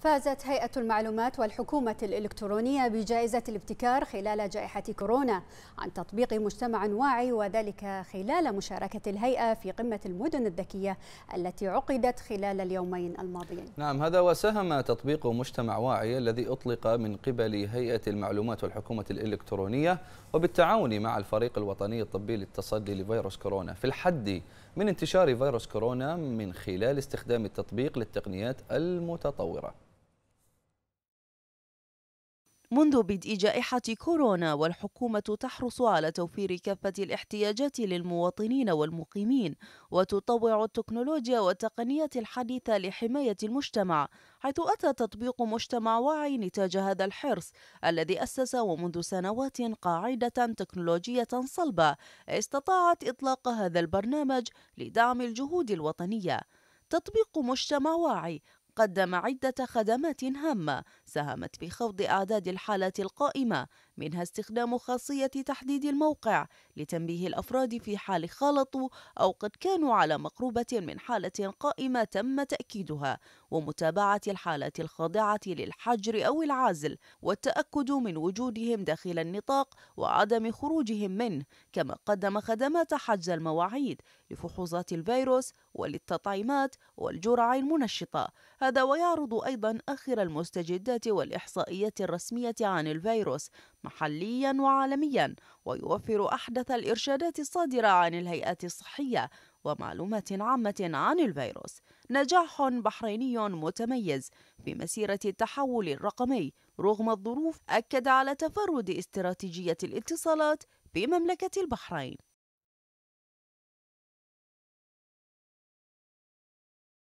فازت هيئة المعلومات والحكومة الإلكترونية بجائزة الابتكار خلال جائحة كورونا عن تطبيق مجتمع واعي وذلك خلال مشاركة الهيئة في قمة المدن الذكية التي عقدت خلال اليومين الماضيين نعم هذا وساهم تطبيق مجتمع واعي الذي أطلق من قبل هيئة المعلومات والحكومة الإلكترونية وبالتعاون مع الفريق الوطني الطبي للتصدي لفيروس كورونا في الحد من انتشار فيروس كورونا من خلال استخدام التطبيق للتقنيات المتطورة منذ بدء جائحة كورونا والحكومة تحرص على توفير كافة الاحتياجات للمواطنين والمقيمين وتطوع التكنولوجيا والتقنيات الحديثة لحماية المجتمع حيث أتى تطبيق مجتمع وعي نتاج هذا الحرص الذي أسس ومنذ سنوات قاعدة تكنولوجية صلبة استطاعت إطلاق هذا البرنامج لدعم الجهود الوطنية تطبيق مجتمع واعي قدم عدة خدمات هامة ساهمت في خفض أعداد الحالات القائمة منها استخدام خاصية تحديد الموقع لتنبيه الأفراد في حال خالطوا أو قد كانوا على مقربة من حالة قائمة تم تأكيدها ومتابعة الحالات الخاضعة للحجر أو العزل والتأكد من وجودهم داخل النطاق وعدم خروجهم منه كما قدم خدمات حجز المواعيد لفحوصات الفيروس وللتطعيمات والجرعة المنشطة هذا ويعرض أيضا آخر المستجدات والإحصائيات الرسمية عن الفيروس مع محليا وعالميا ويوفر أحدث الإرشادات الصادرة عن الهيئات الصحية ومعلومات عامة عن الفيروس نجاح بحريني متميز في مسيرة التحول الرقمي رغم الظروف أكد على تفرد استراتيجية الاتصالات في مملكة البحرين